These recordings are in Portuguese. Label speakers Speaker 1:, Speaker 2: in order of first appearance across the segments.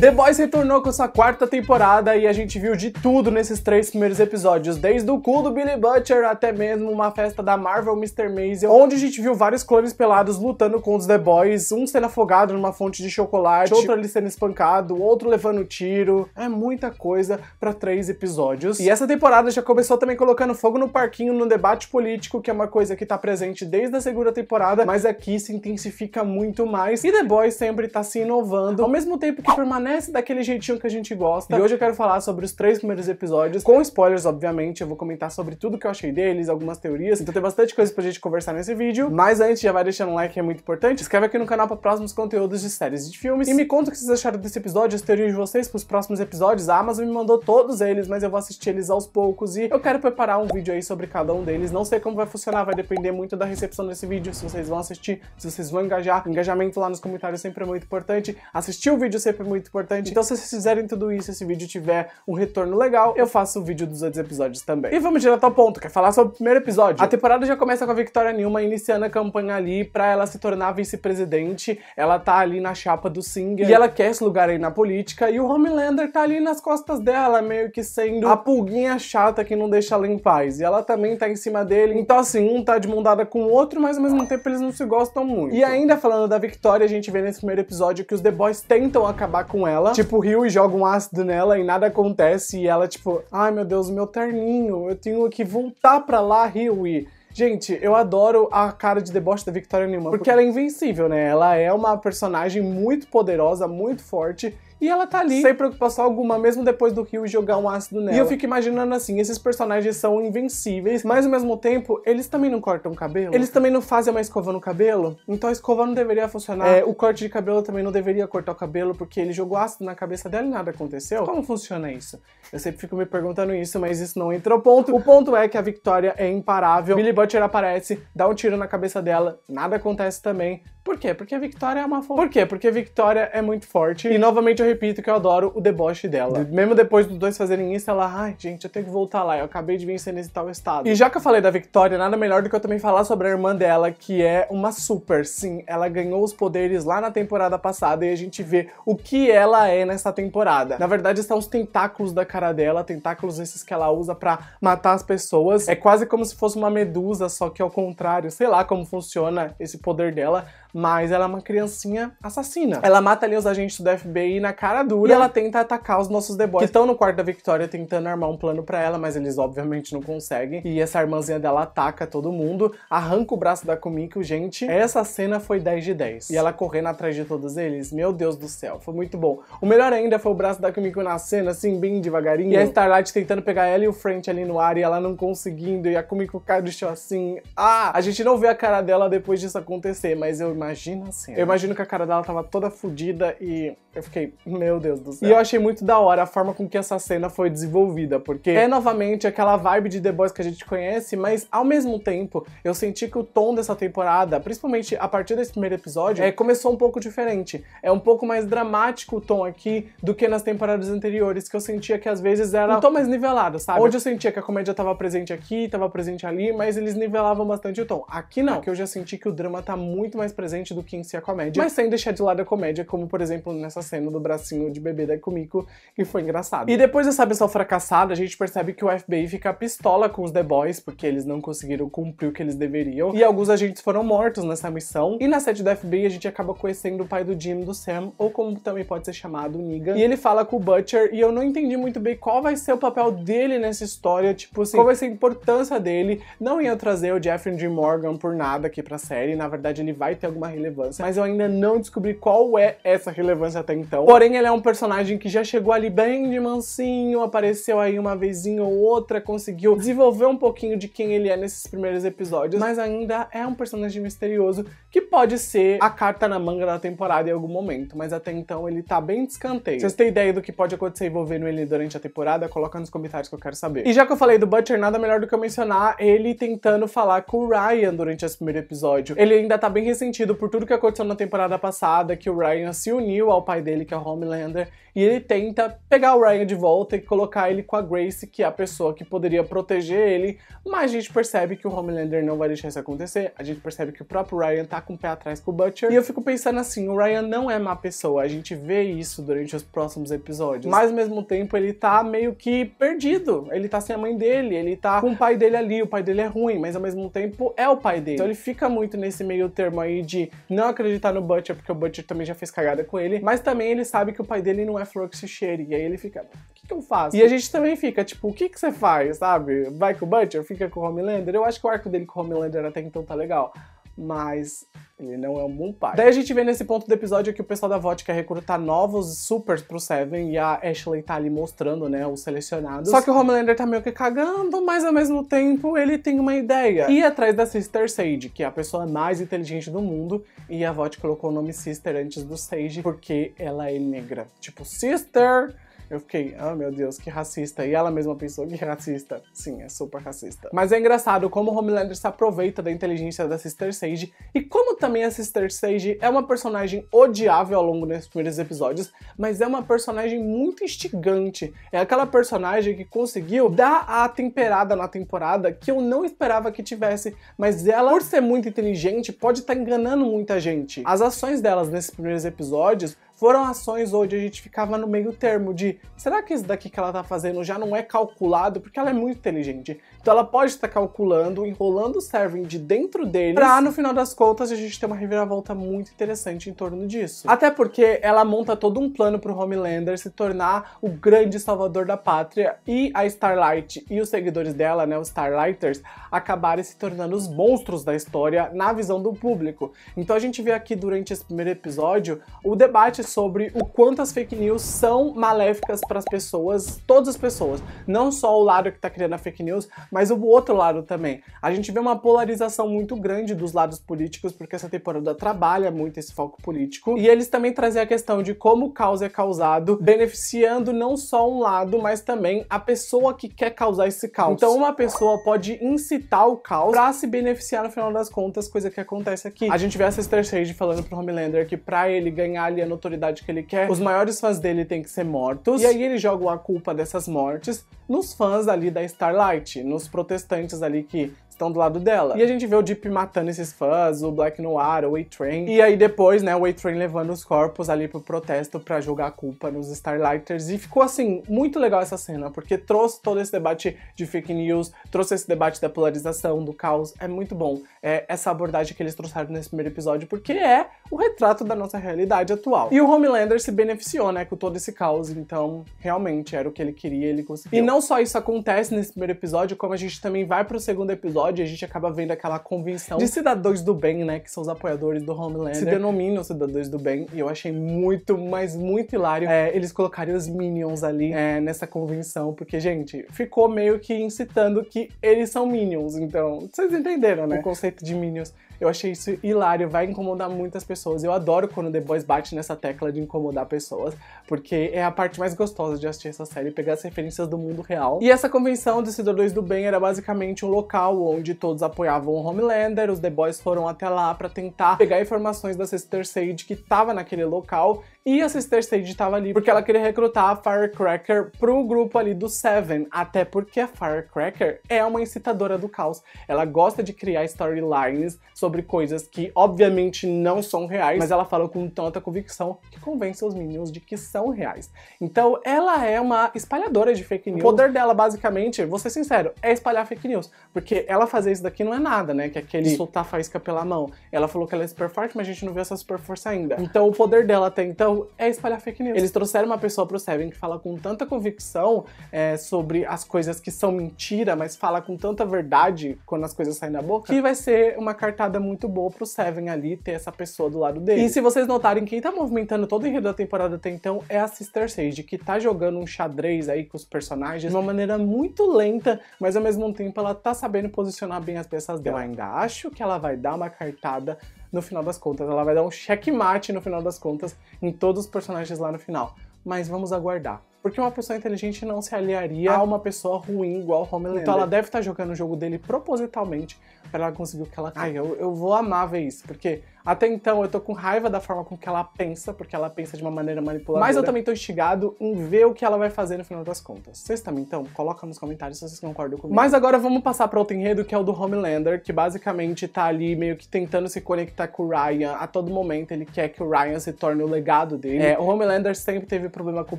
Speaker 1: The Boys retornou com sua quarta temporada e a gente viu de tudo nesses três primeiros episódios, desde o cu do Billy Butcher até mesmo uma festa da Marvel Mr. Maisel, onde a gente viu vários clones pelados lutando com os The Boys, um sendo afogado numa fonte de chocolate, outro ali sendo espancado, outro levando tiro. É muita coisa para três episódios. E essa temporada já começou também colocando fogo no parquinho no debate político, que é uma coisa que tá presente desde a segunda temporada, mas aqui se intensifica muito mais. E The Boys sempre tá se inovando, ao mesmo tempo que permanece permanece daquele jeitinho que a gente gosta. E hoje eu quero falar sobre os três primeiros episódios, com spoilers, obviamente. Eu vou comentar sobre tudo que eu achei deles, algumas teorias. Então tem bastante coisa pra gente conversar nesse vídeo. Mas antes, já vai deixando um like, que é muito importante. Inscreve aqui no canal pra próximos conteúdos de séries de filmes. E me conta o que vocês acharam desse episódio, as teorias de vocês pros próximos episódios. A Amazon me mandou todos eles, mas eu vou assistir eles aos poucos. E eu quero preparar um vídeo aí sobre cada um deles. Não sei como vai funcionar, vai depender muito da recepção desse vídeo, se vocês vão assistir, se vocês vão engajar. Engajamento lá nos comentários sempre é muito importante. Assistir o vídeo sempre é muito importante importante. Então se vocês fizerem tudo isso, esse vídeo tiver um retorno legal, eu faço o vídeo dos outros episódios também. E vamos direto ao ponto, quer falar sobre o primeiro episódio. A temporada já começa com a Victoria Nilma iniciando a campanha ali pra ela se tornar vice-presidente. Ela tá ali na chapa do Singer e ela quer esse lugar aí na política e o Homelander tá ali nas costas dela, meio que sendo a pulguinha chata que não deixa ela em paz. E ela também tá em cima dele. Então assim, um tá de mundada com o outro, mas ao mesmo tempo eles não se gostam muito. E ainda falando da Victoria, a gente vê nesse primeiro episódio que os The Boys tentam acabar com ela. Tipo, o e joga um ácido nela e nada acontece. E ela, tipo, ai meu Deus, meu terninho, eu tenho que voltar pra lá, Rio. E Gente, eu adoro a cara de deboche da Victoria Newman, porque ela é invencível, né? Ela é uma personagem muito poderosa, muito forte, e ela tá ali. Sem preocupação alguma, mesmo depois do Rio jogar um ácido nela. E eu fico imaginando assim, esses personagens são invencíveis, mas ao mesmo tempo, eles também não cortam o cabelo. Eles também não fazem uma escova no cabelo, então a escova não deveria funcionar. É, o corte de cabelo também não deveria cortar o cabelo, porque ele jogou ácido na cabeça dela e nada aconteceu. Como funciona isso? Eu sempre fico me perguntando isso, mas isso não entra o ponto. O ponto é que a Victoria é imparável. Billy Butcher aparece, dá um tiro na cabeça dela, nada acontece também. Por quê? Porque a Victoria é uma fofa. Por quê? Porque a Victoria é muito forte. E novamente eu repito que eu adoro o deboche dela. Mesmo depois dos dois fazerem isso, ela, ai, gente, eu tenho que voltar lá. Eu acabei de vencer nesse tal estado. E já que eu falei da Victoria, nada melhor do que eu também falar sobre a irmã dela, que é uma super. Sim, ela ganhou os poderes lá na temporada passada e a gente vê o que ela é nessa temporada. Na verdade, estão os tentáculos da cara dela, tentáculos esses que ela usa para matar as pessoas. É quase como se fosse uma medusa, só que ao contrário. Sei lá como funciona esse poder dela, mas ela é uma criancinha assassina. Ela mata ali os agentes do FBI na cara dura e ela tenta atacar os nossos The Boys, que estão no quarto da Victoria tentando armar um plano para ela, mas eles obviamente não conseguem. E essa irmãzinha dela ataca todo mundo, arranca o braço da Kumiko, gente. Essa cena foi 10 de 10. E ela correndo atrás de todos eles, meu Deus do céu, foi muito bom. O melhor ainda foi o braço da Kumiko na cena, assim, bem devagarinho. E a Starlight tentando pegar ela e o French ali no ar e ela não conseguindo. E a Kumiko cai do chão assim. Ah! A gente não vê a cara dela depois disso acontecer, mas eu Imagina assim. Eu imagino que a cara dela tava toda fodida e eu fiquei, meu Deus do céu. E eu achei muito da hora a forma com que essa cena foi desenvolvida, porque é. é novamente aquela vibe de The Boys que a gente conhece, mas ao mesmo tempo eu senti que o tom dessa temporada, principalmente a partir desse primeiro episódio, é, começou um pouco diferente. É um pouco mais dramático o tom aqui do que nas temporadas anteriores, que eu sentia que às vezes era um tom mais nivelado, sabe? Onde eu sentia que a comédia tava presente aqui, tava presente ali, mas eles nivelavam bastante o tom. Aqui não, é. que eu já senti que o drama tá muito mais presente presente do que em si a comédia, mas sem deixar de lado a comédia, como por exemplo nessa cena do bracinho de bebê da Kumiko, que foi engraçado. E depois dessa missão fracassada, a gente percebe que o FBI fica pistola com os The Boys, porque eles não conseguiram cumprir o que eles deveriam, e alguns agentes foram mortos nessa missão. E na sede do FBI, a gente acaba conhecendo o pai do Jim, do Sam, ou como também pode ser chamado, Negan. E ele fala com o Butcher, e eu não entendi muito bem qual vai ser o papel dele nessa história, tipo assim, qual vai ser a importância dele. Não ia trazer o Jeffrey Morgan por nada aqui pra série, na verdade ele vai ter alguma relevância, mas eu ainda não descobri qual é essa relevância até então. Porém, ele é um personagem que já chegou ali bem de mansinho, apareceu aí uma vezinha ou outra, conseguiu desenvolver um pouquinho de quem ele é nesses primeiros episódios, mas ainda é um personagem misterioso que pode ser a carta na manga da temporada em algum momento, mas até então ele tá bem descanteio. Vocês têm ideia do que pode acontecer envolvendo ele durante a temporada? Coloca nos comentários que eu quero saber. E já que eu falei do Butcher, nada melhor do que eu mencionar ele tentando falar com o Ryan durante esse primeiro episódio. Ele ainda tá bem ressentido por tudo que aconteceu na temporada passada, que o Ryan se uniu ao pai dele, que é o Homelander, e ele tenta pegar o Ryan de volta e colocar ele com a Grace, que é a pessoa que poderia proteger ele, mas a gente percebe que o Homelander não vai deixar isso acontecer, a gente percebe que o próprio Ryan tá com o pé atrás com o Butcher, e eu fico pensando assim, o Ryan não é má pessoa, a gente vê isso durante os próximos episódios, mas ao mesmo tempo ele tá meio que perdido, ele tá sem a mãe dele, ele tá com o pai dele ali, o pai dele é ruim, mas ao mesmo tempo é o pai dele, então ele fica muito nesse meio termo aí de de não acreditar no Butcher, porque o Butcher também já fez cagada com ele, mas também ele sabe que o pai dele não é flor que se cheire, e aí ele fica, o que, que eu faço? E a gente também fica, tipo, o que que você faz, sabe? Vai com o Butcher, fica com o Homelander? Eu acho que o arco dele com o Homelander até então tá legal mas ele não é um bom pai. Daí a gente vê nesse ponto do episódio que o pessoal da VOD quer recrutar novos supers pro Seven e a Ashley tá ali mostrando, né, os selecionados. Só que o Homelander tá meio que cagando, mas ao mesmo tempo ele tem uma ideia. E atrás da Sister Sage, que é a pessoa mais inteligente do mundo, e a VOD colocou o nome Sister antes do Sage porque ela é negra. Tipo, Sister eu fiquei, ah, oh, meu Deus, que racista. E ela mesma pensou, que racista. Sim, é super racista. Mas é engraçado como Homelander se aproveita da inteligência da Sister Sage e como também a Sister Sage é uma personagem odiável ao longo desses primeiros episódios, mas é uma personagem muito instigante. É aquela personagem que conseguiu dar a temperada na temporada que eu não esperava que tivesse, mas ela, por ser muito inteligente, pode estar tá enganando muita gente. As ações delas nesses primeiros episódios foram ações onde a gente ficava no meio termo de será que isso daqui que ela tá fazendo já não é calculado? Porque ela é muito inteligente. Então ela pode estar calculando, enrolando o serving de dentro dele, pra no final das contas a gente ter uma reviravolta muito interessante em torno disso. Até porque ela monta todo um plano pro Homelander se tornar o grande salvador da pátria e a Starlight e os seguidores dela, né, os Starlighters, acabarem se tornando os monstros da história na visão do público. Então a gente vê aqui durante esse primeiro episódio o debate sobre o quanto as fake news são maléficas para as pessoas, todas as pessoas, não só o lado que está criando a fake news, mas o outro lado também. A gente vê uma polarização muito grande dos lados políticos, porque essa temporada trabalha muito esse foco político, e eles também trazem a questão de como o caos é causado, beneficiando não só um lado, mas também a pessoa que quer causar esse caos. Então uma pessoa pode incitar o caos para se beneficiar no final das contas, coisa que acontece aqui. A gente vê a Sister Sage falando pro Homelander que para ele ganhar ali a notoriedade que ele quer, os maiores fãs dele têm que ser mortos, e aí ele joga a culpa dessas mortes nos fãs ali da Starlight, nos protestantes ali que estão do lado dela. E a gente vê o Deep matando esses fãs, o Black Noir, o A-Train. E aí depois, né, o A-Train levando os corpos ali pro protesto para jogar a culpa nos Starlighters. E ficou, assim, muito legal essa cena, porque trouxe todo esse debate de fake news, trouxe esse debate da polarização, do caos. É muito bom é, essa abordagem que eles trouxeram nesse primeiro episódio, porque é o retrato da nossa realidade atual. E o Homelander se beneficiou, né, com todo esse caos. Então, realmente, era o que ele queria, ele conseguiu. E não só isso acontece nesse primeiro episódio, como a gente também vai pro segundo episódio episódio, a gente acaba vendo aquela convenção de cidadãos do bem, né? Que são os apoiadores do Homelander. Se denominam cidadãos do bem. E eu achei muito, mas muito hilário é, eles colocarem os Minions ali é, nessa convenção. Porque, gente, ficou meio que incitando que eles são Minions. Então, vocês entenderam, né? O conceito de Minions. Eu achei isso hilário, vai incomodar muitas pessoas. Eu adoro quando The Boys bate nessa tecla de incomodar pessoas, porque é a parte mais gostosa de assistir essa série, pegar as referências do mundo real. E essa convenção dos Cidadãos do Bem era basicamente um local onde todos apoiavam o Homelander, os The Boys foram até lá para tentar pegar informações da Sister Sage que estava naquele local e a Sister Sage tava ali porque ela queria recrutar a Firecracker pro grupo ali do Seven, até porque a Firecracker é uma incitadora do caos. Ela gosta de criar storylines sobre coisas que obviamente não são reais, mas ela fala com tanta convicção que convence os minions de que são reais. Então ela é uma espalhadora de fake news. O poder dela basicamente, vou ser sincero, é espalhar fake news, porque ela fazer isso daqui não é nada, né? Que é aquele soltar faísca pela mão. Ela falou que ela é super forte, mas a gente não vê essa super força ainda. Então o poder dela até então então, é espalhar fake news. Eles trouxeram uma pessoa pro Seven que fala com tanta convicção é, sobre as coisas que são mentira, mas fala com tanta verdade quando as coisas saem da boca, que vai ser uma cartada muito boa pro Seven ali ter essa pessoa do lado dele. E se vocês notarem, quem tá movimentando todo o enredo da temporada até então é a Sister Sage, que tá jogando um xadrez aí com os personagens de uma maneira muito lenta, mas ao mesmo tempo ela tá sabendo posicionar bem as peças dela. Eu ainda acho que ela vai dar uma cartada no final das contas. Ela vai dar um checkmate no final das contas em todos os personagens lá no final. Mas vamos aguardar. Porque uma pessoa inteligente não se aliaria ah. a uma pessoa ruim igual Homelander. Então ela deve estar tá jogando o jogo dele propositalmente para ela conseguir o que ela ah. quer. Eu, eu vou amar ver isso, porque até então eu tô com raiva da forma com que ela pensa, porque ela pensa de uma maneira manipuladora. Mas eu também tô instigado em ver o que ela vai fazer no final das contas. Vocês também então? Coloca nos comentários se vocês concordam comigo. Mas agora vamos passar para outro enredo, que é o do Homelander, que basicamente tá ali meio que tentando se conectar com o Ryan a todo momento. Ele quer que o Ryan se torne o legado dele. É, o Homelander sempre teve problema com o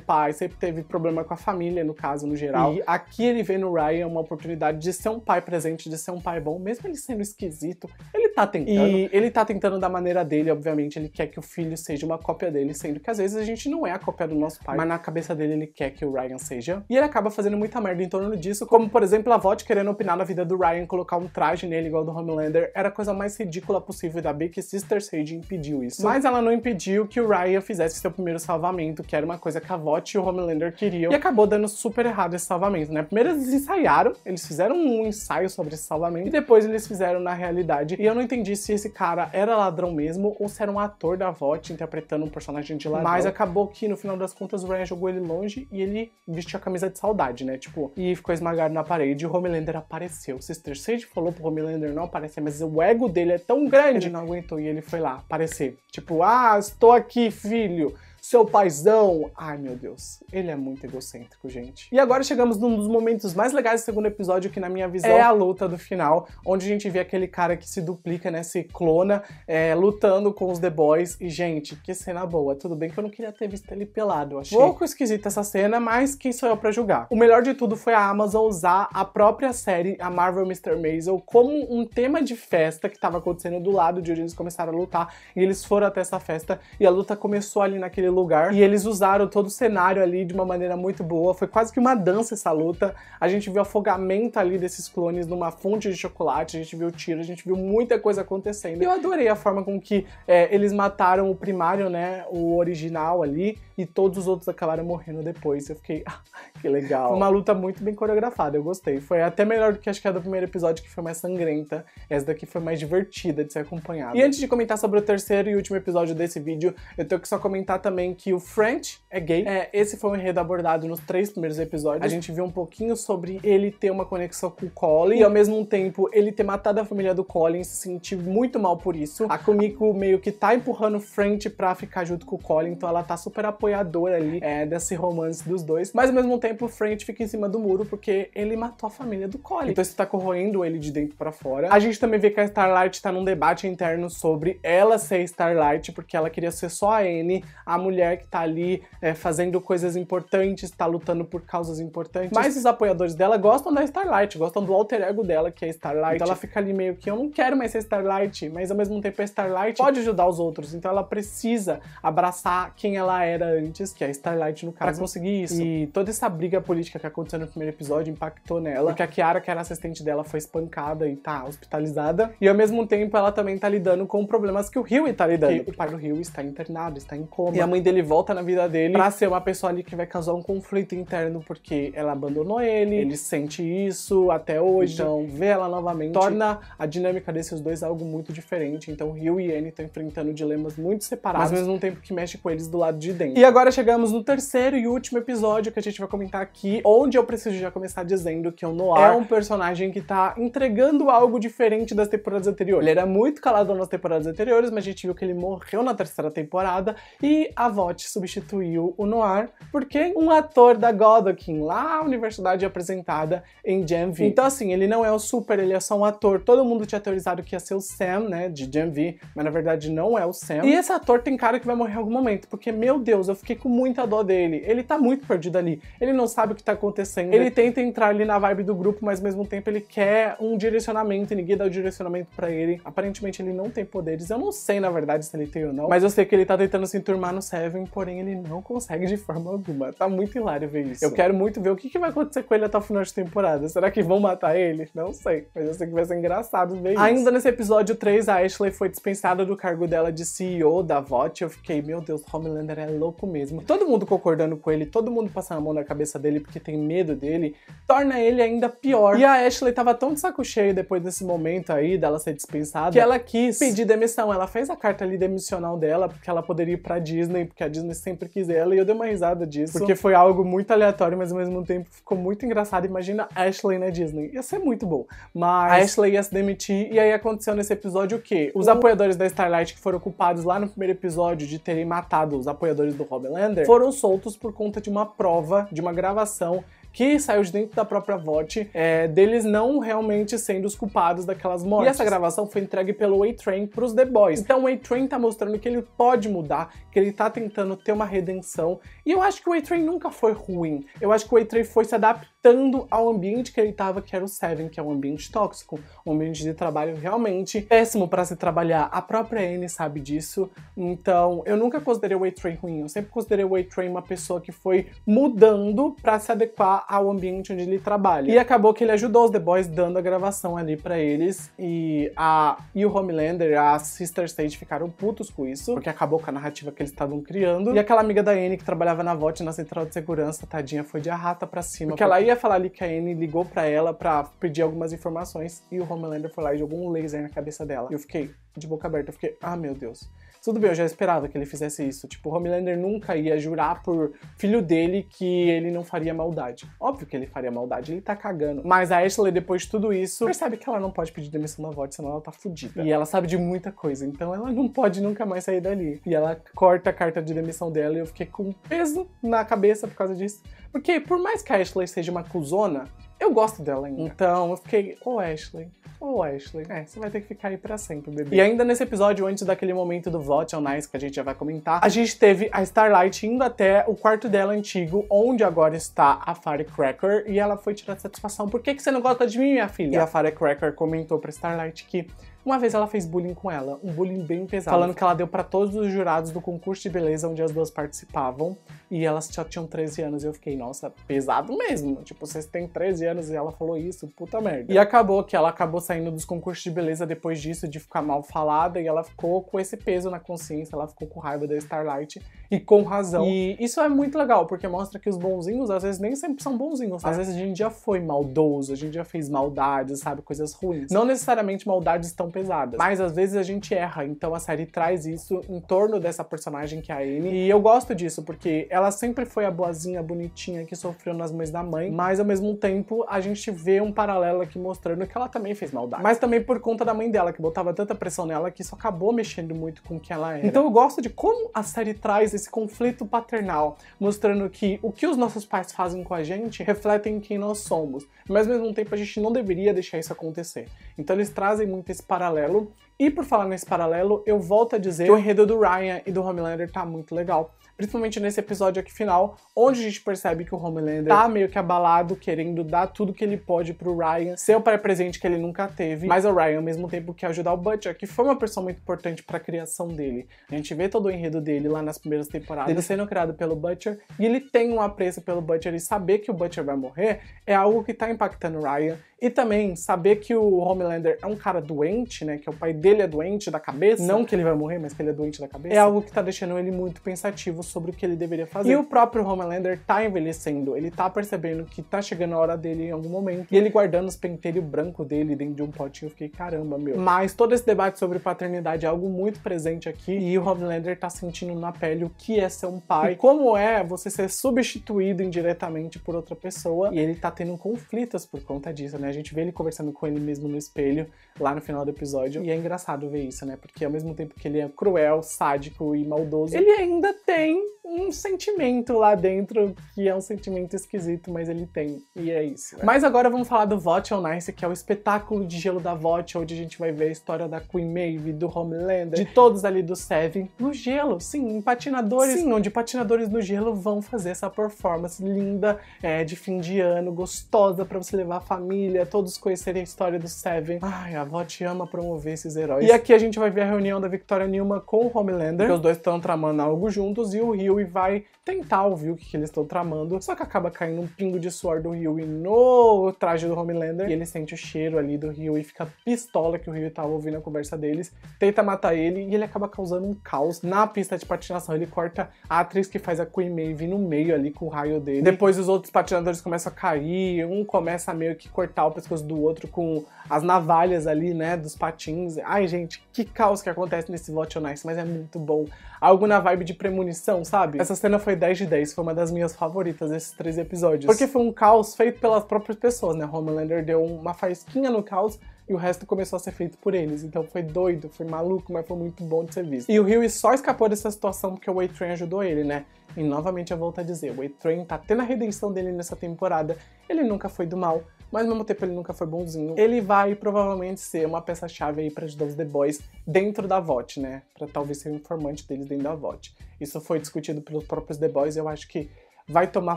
Speaker 1: pai, sempre teve teve problema com a família, no caso, no geral. E aqui ele vê no Ryan uma oportunidade de ser um pai presente, de ser um pai bom, mesmo ele sendo esquisito. Ele tá tentando. E ele tá tentando da maneira dele, obviamente, ele quer que o filho seja uma cópia dele, sendo que às vezes a gente não é a cópia do nosso pai, mas na cabeça dele ele quer que o Ryan seja. E ele acaba fazendo muita merda em torno disso, como por exemplo a Vot querendo opinar na vida do Ryan, colocar um traje nele igual do Homelander, era a coisa mais ridícula possível e da Big Sister Sage impediu isso. Mas ela não impediu que o Ryan fizesse seu primeiro salvamento, que era uma coisa que a Vot e o Homelander queriam, e acabou dando super errado esse salvamento, né? Primeiro eles ensaiaram, eles fizeram um ensaio sobre esse salvamento, e depois eles fizeram na realidade, e eu não não entendi se esse cara era ladrão mesmo ou se era um ator da VOT interpretando um personagem de ladrão. Mas acabou que, no final das contas, o Ryan jogou ele longe e ele vestiu a camisa de saudade, né? Tipo, e ficou esmagado na parede e o Homelander apareceu. Sister Sage falou pro Homelander não aparecer, mas o ego dele é tão grande. Ele não aguentou e ele foi lá aparecer. Tipo, ah, estou aqui, filho seu paizão. Ai, meu Deus, ele é muito egocêntrico, gente. E agora chegamos num dos momentos mais legais do segundo episódio, que na minha visão é a luta do final, onde a gente vê aquele cara que se duplica, né, se clona, é, lutando com os The Boys. E, gente, que cena boa. Tudo bem que eu não queria ter visto ele pelado, eu achei pouco esquisita essa cena, mas quem sou eu pra julgar? O melhor de tudo foi a Amazon usar a própria série, a Marvel Mr. Maisel, como um tema de festa que tava acontecendo do lado de onde eles começaram a lutar, e eles foram até essa festa, e a luta começou ali naquele naquele lugar. E eles usaram todo o cenário ali de uma maneira muito boa. Foi quase que uma dança essa luta. A gente viu afogamento ali desses clones numa fonte de chocolate, a gente viu tiro, a gente viu muita coisa acontecendo. E eu adorei a forma com que é, eles mataram o primário, né? O original ali. E todos os outros acabaram morrendo depois. Eu fiquei, ah, que legal. uma luta muito bem coreografada, eu gostei. Foi até melhor do que acho que a do primeiro episódio, que foi mais sangrenta. Essa daqui foi mais divertida de ser acompanhada. E antes de comentar sobre o terceiro e último episódio desse vídeo, eu tenho que só comentar também também que o French é gay. É, esse foi um enredo abordado nos três primeiros episódios. A gente viu um pouquinho sobre ele ter uma conexão com o Colin e ao mesmo tempo ele ter matado a família do Colin e se sentir muito mal por isso. A Kumiko meio que tá empurrando o French pra ficar junto com o Colin, então ela tá super apoiadora ali é, desse romance dos dois. Mas ao mesmo tempo o French fica em cima do muro porque ele matou a família do Colin. Então isso tá corroendo ele de dentro para fora. A gente também vê que a Starlight tá num debate interno sobre ela ser Starlight porque ela queria ser só a Anne, a mulher mulher que tá ali é, fazendo coisas importantes, tá lutando por causas importantes. Mas os apoiadores dela gostam da Starlight, gostam do alter ego dela, que é Starlight. Então ela fica ali meio que eu não quero mais ser Starlight, mas ao mesmo tempo a Starlight pode ajudar os outros. Então ela precisa abraçar quem ela era antes, que é a Starlight no caso, pra conseguir isso. E toda essa briga política que aconteceu no primeiro episódio impactou nela, porque a Kiara, que era assistente dela, foi espancada e tá hospitalizada. E ao mesmo tempo ela também tá lidando com problemas que o Rio tá lidando. Porque o pai do Rio está internado, está em coma. E a mãe mãe dele volta na vida dele pra ser uma pessoa ali que vai causar um conflito interno porque ela abandonou ele, ele sente isso até hoje. Então, vê ela novamente torna a dinâmica desses dois algo muito diferente. Então, Ryu e Annie estão enfrentando dilemas muito separados, mas ao mesmo tempo que mexe com eles do lado de dentro. E agora chegamos no terceiro e último episódio que a gente vai comentar aqui, onde eu preciso já começar dizendo que é o noah é um personagem que tá entregando algo diferente das temporadas anteriores. Ele era muito calado nas temporadas anteriores, mas a gente viu que ele morreu na terceira temporada e a Pavotti substituiu o Noir, porque um ator da Godkin, lá a universidade apresentada em Gen V. Então assim, ele não é o super, ele é só um ator. Todo mundo tinha teorizado que ia ser o Sam, né, de Gen V, mas na verdade não é o Sam. E esse ator tem cara que vai morrer em algum momento, porque, meu Deus, eu fiquei com muita dó dele. Ele tá muito perdido ali. Ele não sabe o que tá acontecendo. Ele tenta entrar ali na vibe do grupo, mas ao mesmo tempo ele quer um direcionamento e ninguém dá o direcionamento para ele. Aparentemente ele não tem poderes. Eu não sei, na verdade, se ele tem ou não, mas eu sei que ele tá tentando se enturmar no céu porém ele não consegue de forma alguma. Tá muito hilário ver isso. Eu quero muito ver o que, que vai acontecer com ele até o final de temporada. Será que vão matar ele? Não sei, mas eu sei que vai ser engraçado ver isso. Ainda nesse episódio 3, a Ashley foi dispensada do cargo dela de CEO da VOT. Eu fiquei, meu Deus, Homelander é louco mesmo. Todo mundo concordando com ele, todo mundo passando a mão na cabeça dele porque tem medo dele, torna ele ainda pior. E a Ashley tava tão de saco cheio depois desse momento aí dela ser dispensada que ela quis pedir demissão. Ela fez a carta ali demissional dela porque ela poderia ir pra Disney porque a Disney sempre quis ela, e eu dei uma risada disso, porque foi algo muito aleatório, mas ao mesmo tempo ficou muito engraçado. Imagina Ashley na Disney. Ia ser muito bom. Mas a Ashley ia se demitir, e aí aconteceu nesse episódio o quê? Os o... apoiadores da Starlight que foram culpados lá no primeiro episódio de terem matado os apoiadores do Robin Lander foram soltos por conta de uma prova, de uma gravação que saiu de dentro da própria VOT, é, deles não realmente sendo os culpados daquelas mortes. E essa gravação foi entregue pelo A-Train pros The Boys. Então o A-Train tá mostrando que ele pode mudar, que ele tá tentando ter uma redenção. E eu acho que o A-Train nunca foi ruim. Eu acho que o A-Train foi se adaptando ao ambiente que ele tava, que era o Seven, que é um ambiente tóxico, um ambiente de trabalho realmente péssimo para se trabalhar. A própria Anne sabe disso. Então, eu nunca considerei o A-Train ruim. Eu sempre considerei o A-Train uma pessoa que foi mudando para se adequar ao ambiente onde ele trabalha. E acabou que ele ajudou os The Boys dando a gravação ali para eles e a e o Homelander, a Sister State ficaram putos com isso, porque acabou com a narrativa que eles estavam criando. E aquela amiga da Anne que trabalhava na VOT na central de segurança, tadinha, foi de arrata para cima, porque ela ia falar ali que a Anne ligou para ela para pedir algumas informações e o Homelander foi lá e jogou um laser na cabeça dela. E eu fiquei de boca aberta, eu fiquei, ah, meu Deus. Tudo bem, eu já esperava que ele fizesse isso. Tipo, Homelander nunca ia jurar por filho dele que ele não faria maldade. Óbvio que ele faria maldade, ele tá cagando. Mas a Ashley, depois de tudo isso, percebe que ela não pode pedir demissão da VOD, senão ela tá fudida. E ela sabe de muita coisa, então ela não pode nunca mais sair dali. E ela corta a carta de demissão dela e eu fiquei com peso na cabeça por causa disso. Porque por mais que a Ashley seja uma cuzona, eu gosto dela ainda. Então eu fiquei, ô oh, Ashley, ô oh, Ashley, é, você vai ter que ficar aí pra sempre, bebê. E ainda nesse episódio, antes daquele momento do Vote on que a gente já vai comentar, a gente teve a Starlight indo até o quarto dela antigo, onde agora está a Firecracker, e ela foi tirar satisfação. Por que, que você não gosta de mim, minha filha? E a Firecracker comentou pra Starlight que uma vez ela fez bullying com ela, um bullying bem pesado, falando que ela deu para todos os jurados do concurso de beleza onde as duas participavam e elas já tinham 13 anos. E eu fiquei, nossa, pesado mesmo. Tipo, vocês têm 13 anos e ela falou isso, puta merda. E acabou que ela acabou saindo dos concursos de beleza depois disso, de ficar mal falada, e ela ficou com esse peso na consciência, ela ficou com raiva da Starlight e com razão. E isso é muito legal, porque mostra que os bonzinhos às vezes nem sempre são bonzinhos. Né? Às vezes a gente já foi maldoso, a gente já fez maldades, sabe? Coisas ruins. Não necessariamente maldades tão pesadas. Mas às vezes a gente erra, então a série traz isso em torno dessa personagem que é a Anne. E eu gosto disso, porque ela sempre foi a boazinha, bonitinha, que sofreu nas mães da mãe, mas ao mesmo tempo a gente vê um paralelo aqui mostrando que ela também fez maldade. Mas também por conta da mãe dela, que botava tanta pressão nela que isso acabou mexendo muito com o que ela era. Então eu gosto de como a série traz esse conflito paternal, mostrando que o que os nossos pais fazem com a gente refletem quem nós somos, mas ao mesmo tempo a gente não deveria deixar isso acontecer. Então eles trazem muito esse paralelo paralelo. E por falar nesse paralelo, eu volto a dizer que o enredo do Ryan e do Homelander tá muito legal. Principalmente nesse episódio aqui final, onde a gente percebe que o Homelander tá meio que abalado, querendo dar tudo que ele pode pro Ryan, ser o presente que ele nunca teve, mas o Ryan ao mesmo tempo quer ajudar o Butcher, que foi uma pessoa muito importante para a criação dele. A gente vê todo o enredo dele lá nas primeiras temporadas, ele sendo criado pelo Butcher, e ele tem um apreço pelo Butcher, e saber que o Butcher vai morrer é algo que tá impactando o Ryan, e também saber que o Homelander é um cara doente, né? Que o pai dele é doente da cabeça. Não que ele vai morrer, mas que ele é doente da cabeça. É algo que tá deixando ele muito pensativo sobre o que ele deveria fazer. E o próprio Homelander tá envelhecendo. Ele tá percebendo que tá chegando a hora dele em algum momento. E ele guardando os penteiros branco dele dentro de um potinho. Eu fiquei, caramba, meu. Mas todo esse debate sobre paternidade é algo muito presente aqui. E o Homelander tá sentindo na pele o que é ser um pai. E como é você ser substituído indiretamente por outra pessoa. E ele tá tendo conflitos por conta disso, né? A gente vê ele conversando com ele mesmo no espelho, lá no final do episódio, e é engraçado ver isso, né? Porque ao mesmo tempo que ele é cruel, sádico e maldoso, ele ainda tem um sentimento lá dentro que é um sentimento esquisito, mas ele tem. E é isso. Né? Mas agora vamos falar do Votchel Nice, que é o espetáculo de gelo da Votchel, onde a gente vai ver a história da Queen Maeve, do Homelander, de todos ali do Seven no gelo. Sim, patinadores. Sim, onde patinadores no gelo vão fazer essa performance linda é, de fim de ano, gostosa para você levar a família, todos conhecerem a história do Seven. Ai, a Vot ama promover esses heróis. E aqui a gente vai ver a reunião da Victoria Newman com o Homelander, que os dois estão tramando algo juntos e o Rio e vai tentar ouvir o que, que eles estão tramando, só que acaba caindo um pingo de suor do e no traje do Homelander, e ele sente o cheiro ali do e fica pistola que o Ryu tava ouvindo a conversa deles, tenta matar ele, e ele acaba causando um caos na pista de patinação, ele corta a atriz que faz a Queen Maeve no meio ali com o raio dele, depois os outros patinadores começam a cair, um começa a meio que cortar o pescoço do outro com as navalhas ali, né, dos patins. Ai, gente, que caos que acontece nesse Vote on Ice, mas é muito bom. Algo na vibe de premonição, sabe? sabe? Essa cena foi 10 de 10, foi uma das minhas favoritas desses três episódios. Porque foi um caos feito pelas próprias pessoas, né? Homelander deu uma faísquinha no caos e o resto começou a ser feito por eles. Então foi doido, foi maluco, mas foi muito bom de ser visto. E o Rio só escapou dessa situação porque o Waitrain ajudou ele, né? E novamente eu volto a dizer, o Waitrain tá tendo a redenção dele nessa temporada. Ele nunca foi do mal, mas ao mesmo tempo ele nunca foi bonzinho. Ele vai provavelmente ser uma peça-chave aí pra ajudar os The Boys dentro da VOT, né? Pra talvez ser o informante deles dentro da VOT. Isso foi discutido pelos próprios The Boys e eu acho que vai tomar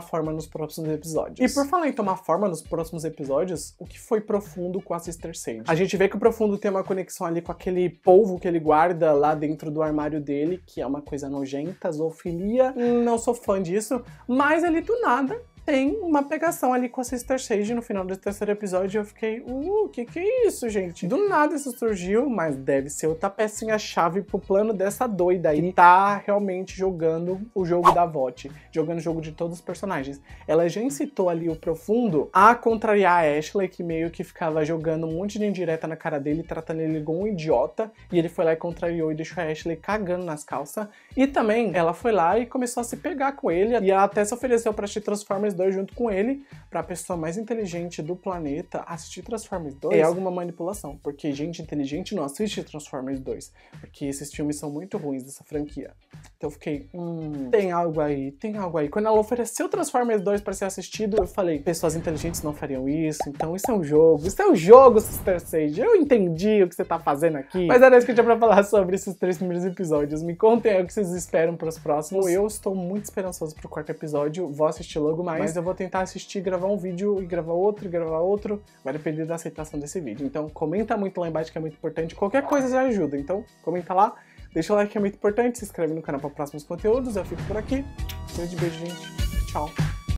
Speaker 1: forma nos próximos episódios. E por falar em tomar forma nos próximos episódios, o que foi profundo com a Sister Sage? A gente vê que o profundo tem uma conexão ali com aquele polvo que ele guarda lá dentro do armário dele, que é uma coisa nojenta, zoofilia. Não sou fã disso, mas ali do nada tem uma pegação ali com a Sister Sage no final do terceiro episódio. Eu fiquei, uh, que que é isso, gente? Do nada isso surgiu, mas deve ser outra pecinha-chave pro plano dessa doida aí. tá realmente jogando o jogo da VOT, jogando o jogo de todos os personagens. Ela já incitou ali o profundo a contrariar a Ashley, que meio que ficava jogando um monte de indireta na cara dele, tratando ele como um idiota. E ele foi lá e contrariou e deixou a Ashley cagando nas calças. E também ela foi lá e começou a se pegar com ele. E ela até se ofereceu pra se transformar Transformers 2 junto com ele para a pessoa mais inteligente do planeta assistir Transformers 2 é alguma manipulação, porque gente inteligente não assiste Transformers 2, porque esses filmes são muito ruins dessa franquia. Então eu fiquei, hum, tem algo aí, tem algo aí. Quando ela ofereceu Transformers 2 para ser assistido, eu falei, pessoas inteligentes não fariam isso, então isso é um jogo, isso é um jogo, Sister Sage. Eu entendi o que você tá fazendo aqui. Mas era isso que eu tinha pra falar sobre esses três primeiros episódios. Me contem aí o que vocês esperam pros próximos. Eu estou muito esperançoso pro quarto episódio, vou assistir logo mais mas eu vou tentar assistir, gravar um vídeo e gravar outro, e gravar outro. Vai depender da aceitação desse vídeo. Então comenta muito lá embaixo que é muito importante. Qualquer coisa já ajuda. Então comenta lá, deixa o like que é muito importante, se inscreve no canal para próximos conteúdos. Eu fico por aqui. Um grande beijo, gente. Tchau.